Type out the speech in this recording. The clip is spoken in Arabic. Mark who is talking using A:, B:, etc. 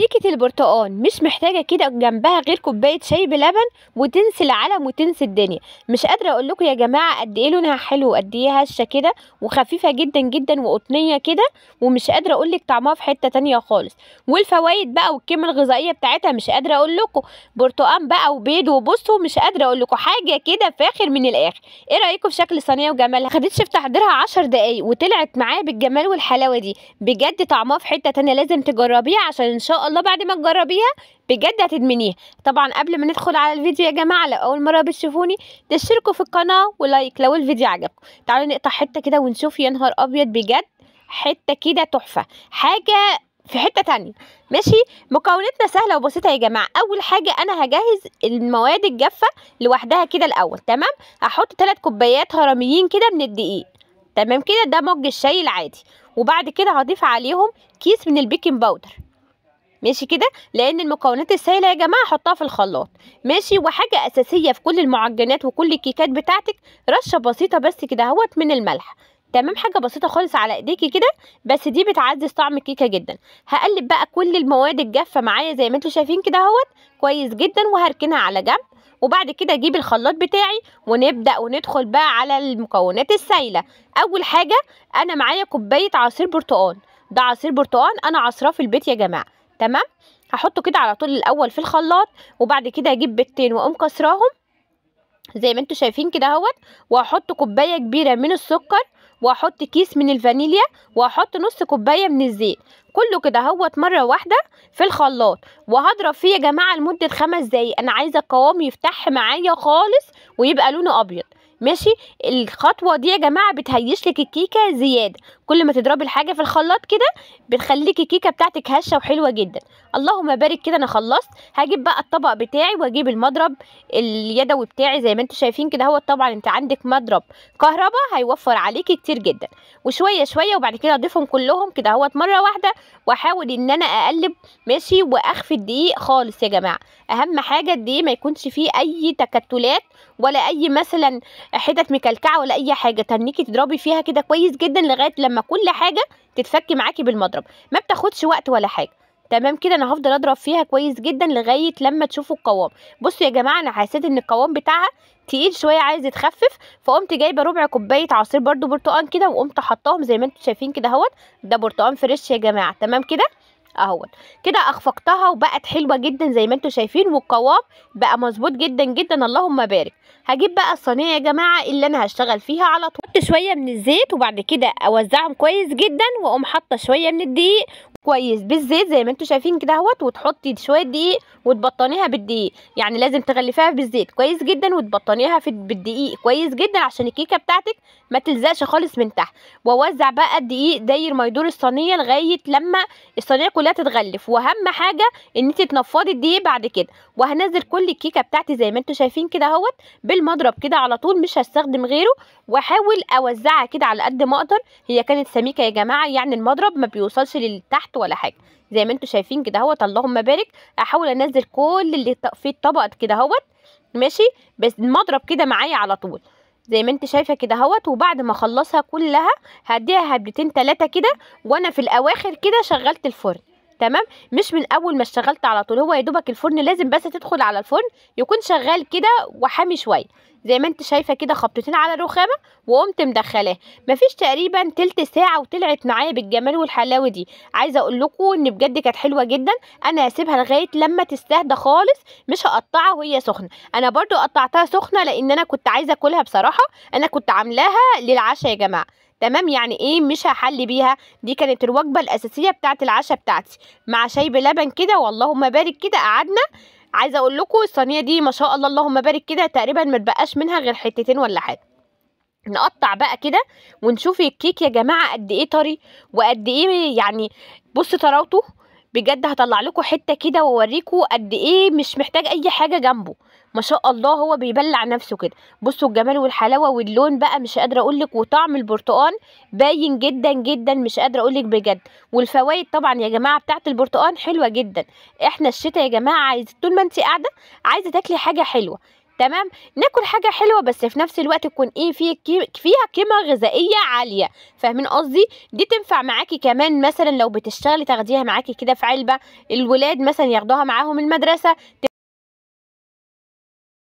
A: كيكة البرتقال مش محتاجة كده جنبها غير كوباية شاي بلبن وتنسي العالم وتنسي الدنيا مش قادرة اقول لكم يا جماعة قد ايه لونها حلو وقد ايه هشة كده وخفيفة جدا جدا وقطنية كده ومش قادرة اقول لك طعمها في حتة تانية خالص والفوايد بقى والقيمة الغذائية بتاعتها مش قادرة اقول لكم برتقان بقى وبيض وبصوا مش قادرة اقول لكم حاجة كده فاخر من الاخر ايه رأيكم في شكل صينية وجمالها خدتش في تحضيرها 10 دقايق وطلعت معايا بالجمال والحلاوة دي بجد طعمها في حتة تانية لازم تجربيها عشان ان شاء شاء الله بعد ما تجربيها بجد هتدمنيها طبعا قبل ما ندخل على الفيديو يا جماعه لو اول مره بتشوفوني تشتركوا في القناه ولايك لو الفيديو عجبكم تعالوا نقطع حته كده ونشوف يا نهار ابيض بجد حته كده تحفه حاجه في حته تانية ماشي مكوناتنا سهله وبسيطه يا جماعه اول حاجه انا هجهز المواد الجافه لوحدها كده الاول تمام هحط ثلاث كوبايات هرميين كده من الدقيق تمام كده ده مج الشاي العادي وبعد كده هضيف عليهم كيس من البيكنج باودر ماشي كده لان المكونات السائله يا جماعه حطها في الخلاط ماشي وحاجه اساسيه في كل المعجنات وكل الكيكات بتاعتك رشه بسيطه بس كده اهوت من الملح تمام حاجه بسيطه خالص على ايديكي كده بس دي بتعزز طعم الكيكه جدا هقلب بقى كل المواد الجافه معايا زي ما انتوا شايفين كده اهوت كويس جدا وهركنها على جنب وبعد كده اجيب الخلاط بتاعي ونبدا وندخل بقى على المكونات السائله اول حاجه انا معايا كوبايه عصير برتقال ده عصير برتقال انا عصراه في البيت يا جماعه تمام هحطه كده على طول الاول في الخلاط وبعد كده هجيب بيضتين واقوم كسراهم زي ما انتم شايفين كده اهوت وهحط كوبايه كبيره من السكر وهحط كيس من الفانيليا وهحط نص كوبايه من الزيت كله كده اهوت مره واحده في الخلاط وهضرب فيه يا جماعه لمده خمس دقايق انا عايزه القوام يفتح معايا خالص ويبقى لونه ابيض ماشي الخطوه دي يا جماعه بتهيش لك الكيكه زياده كل ما تضربي الحاجه في الخلاط كده بتخليكي الكيكه بتاعتك هشه وحلوه جدا اللهم بارك كده انا خلصت هجيب بقى الطبق بتاعي واجيب المضرب اليدوي بتاعي زي ما انتم شايفين كده هو طبعا انت عندك مضرب كهرباء هيوفر عليكي كتير جدا وشويه شويه وبعد كده اضيفهم كلهم كده اهوت مره واحده واحاول ان انا اقلب ماشي واخفي الدقيق خالص يا جماعه اهم حاجه الدقيق ما يكونش فيه اي تكتلات ولا اي مثلا حتت مكلكعه ولا اي حاجه تنيكي تضربي فيها كده كويس جدا لغايه لما لما كل حاجه تتفك معاكي بالمضرب ما بتاخدش وقت ولا حاجه تمام كده انا هفضل اضرب فيها كويس جدا لغايه لما تشوفوا القوام بصوا يا جماعه انا حسيت ان القوام بتاعها تقيل شويه عايز يتخفف فقمت جايبه ربع كوبايه عصير برده برتقان كده وقمت حطاهم زي ما انتم شايفين كده اهوت ده برتقان فريش يا جماعه تمام كده اهوت كده اخفقتها وبقت حلوه جدا زي ما انتم شايفين والقوام بقى مظبوط جدا جدا اللهم بارك هجيب بقى الصينيه يا جماعه اللي انا هشتغل فيها على طول حط شويه من الزيت وبعد كده اوزعهم كويس جدا واقوم حاطه شويه من الدقيق كويس بالزيت زي ما انتم شايفين كده اهوت وتحطي شويه دقيق وتبطنيها بالدقيق يعني لازم تغلفيها بالزيت كويس جدا وتبطنيها في بالدقيق كويس جدا عشان الكيكه بتاعتك ما تلزقش خالص من تحت واوزع بقى الدقيق داير ما يدور الصينيه لغايه لما الصينيه كلها كلها تتغلف واهم حاجه ان انت تنفضي الدقيق بعد كده وهنزل كل الكيكه بتاعتي زي ما انتم شايفين كده اهوت بالمضرب كده على طول مش هستخدم غيره واحاول اوزعها كده على قد ما اقدر هي كانت سميكه يا جماعه يعني المضرب ما بيوصلش للتحت ولا حاجه زي ما انتم شايفين كده اهوت اللهم بارك احاول انزل كل اللي في الطبق كده اهوت ماشي بس المضرب كده معايا على طول زي ما انت شايفه كده اهوت وبعد ما اخلصها كلها هديها هبلتين ثلاثه كده وانا في الاواخر كده شغلت الفرن تمام مش من اول ما اشتغلت على طول هو يا دوبك الفرن لازم بس تدخل على الفرن يكون شغال كده وحامي شويه زي ما انت شايفه كده خبطتين على الرخامه وقمت مدخلاه مفيش تقريبا تلت ساعه وطلعت معايا بالجمال والحلاوه دي عايزه اقول لكم ان بجد كانت حلوه جدا انا هسيبها لغايه لما تستهدى خالص مش هقطعها وهي سخنه انا برضو قطعتها سخنه لان انا كنت عايزه اكلها بصراحه انا كنت عاملاها للعشاء يا جماعه تمام يعني ايه مش هحلي بيها دي كانت الوجبه الاساسيه بتاعه العشاء بتاعتي مع شاي بلبن كده واللهم بارك كده قعدنا عايزه اقول لكم الصينيه دي ما شاء الله اللهم بارك كده تقريبا ما تبقاش منها غير حتتين ولا حاجه نقطع بقى كده ونشوف الكيك يا جماعه قد ايه طري وقد ايه يعني بص طراوته بجد هطلع لكم حته كده واوريكم قد ايه مش محتاج اي حاجه جنبه ما شاء الله هو بيبلع نفسه كده بصوا الجمال والحلاوه واللون بقى مش قادره اقول لك وطعم البرتقال باين جدا جدا مش قادره اقول لك بجد والفوائد طبعا يا جماعه بتاعه البرتقال حلوه جدا احنا الشتاء يا جماعه عايز طول ما انت قاعده عايزه تاكلي حاجه حلوه تمام ناكل حاجه حلوه بس في نفس الوقت تكون ايه في كي... فيها قيمه غذائيه عاليه فاهمين قصدي دي تنفع معاكي كمان مثلا لو بتشتغلي تاخديها معاكي كده في علبه الولاد مثلا ياخدوها معاهم المدرسه